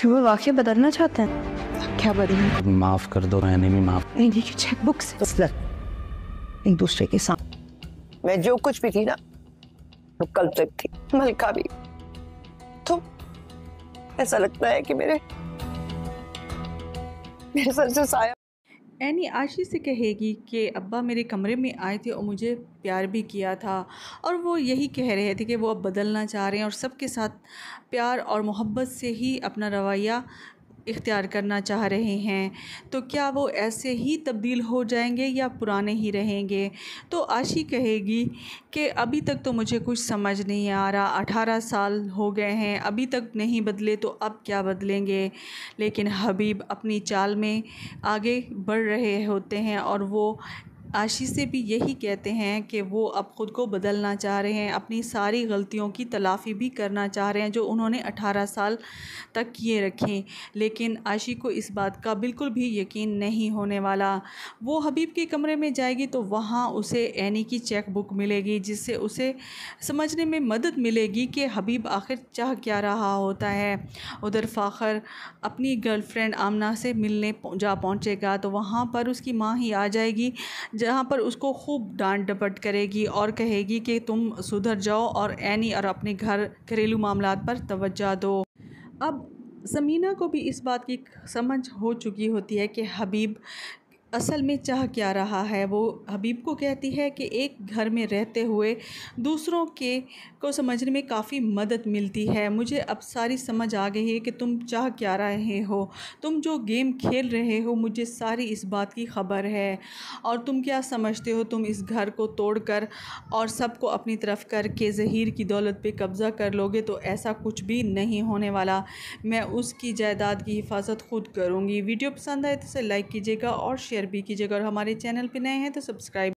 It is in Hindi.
क्या वो वाकई बदलना चाहते हैं क्या बदलना माफ कर दो मैंने भी माफ नहीं देखिए चेक बुक से एक दूसरे के साथ मैं जो कुछ भी थी ना वो कल तक थी मलका भी तो ऐसा लगता है कि मेरे मेरे सर से साया एनी आशी से कहेगी कि अब्बा मेरे कमरे में आए थे और मुझे प्यार भी किया था और वो यही कह रहे थे कि वो अब बदलना चाह रहे हैं और सबके साथ प्यार और मोहब्बत से ही अपना रवैया इख्तियार करना चाह रहे हैं तो क्या वो ऐसे ही तब्दील हो जाएंगे या पुराने ही रहेंगे तो आशी कहेगी कि अभी तक तो मुझे कुछ समझ नहीं आ रहा अठारह साल हो गए हैं अभी तक नहीं बदले तो अब क्या बदलेंगे लेकिन हबीब अपनी चाल में आगे बढ़ रहे होते हैं और वो आशी से भी यही कहते हैं कि वो अब ख़ुद को बदलना चाह रहे हैं अपनी सारी गलतियों की तलाफ़ी भी करना चाह रहे हैं जो उन्होंने 18 साल तक किए रखें लेकिन आशी को इस बात का बिल्कुल भी यकीन नहीं होने वाला वो हबीब के कमरे में जाएगी तो वहाँ उसे एनी की चेक बुक मिलेगी जिससे उसे समझने में मदद मिलेगी कि हबीब आखिर चाह क्या रहा होता है उधर फ़ाखर अपनी गर्लफ्रेंड आमना से मिलने जा पहुँचेगा तो वहाँ पर उसकी माँ ही आ जाएगी जहाँ पर उसको खूब डांट डपट करेगी और कहेगी कि तुम सुधर जाओ और एनी और अपने घर घरेलू मामला पर तवज्जा दो अब समीना को भी इस बात की समझ हो चुकी होती है कि हबीब असल में चाह क्या रहा है वो हबीब को कहती है कि एक घर में रहते हुए दूसरों के को समझने में काफ़ी मदद मिलती है मुझे अब सारी समझ आ गई है कि तुम चाह क्या रहे हो तुम जो गेम खेल रहे हो मुझे सारी इस बात की ख़बर है और तुम क्या समझते हो तुम इस घर को तोड़कर और सबको अपनी तरफ करके जहीर की दौलत पे कब्ज़ा कर लोगे तो ऐसा कुछ भी नहीं होने वाला मैं उसकी जायदाद की हिफाजत खुद करूँगी वीडियो पसंद आए तो इसे लाइक कीजिएगा और शेयर शेयर भी कीजिएगा और हमारे चैनल पर नए हैं तो सब्सक्राइब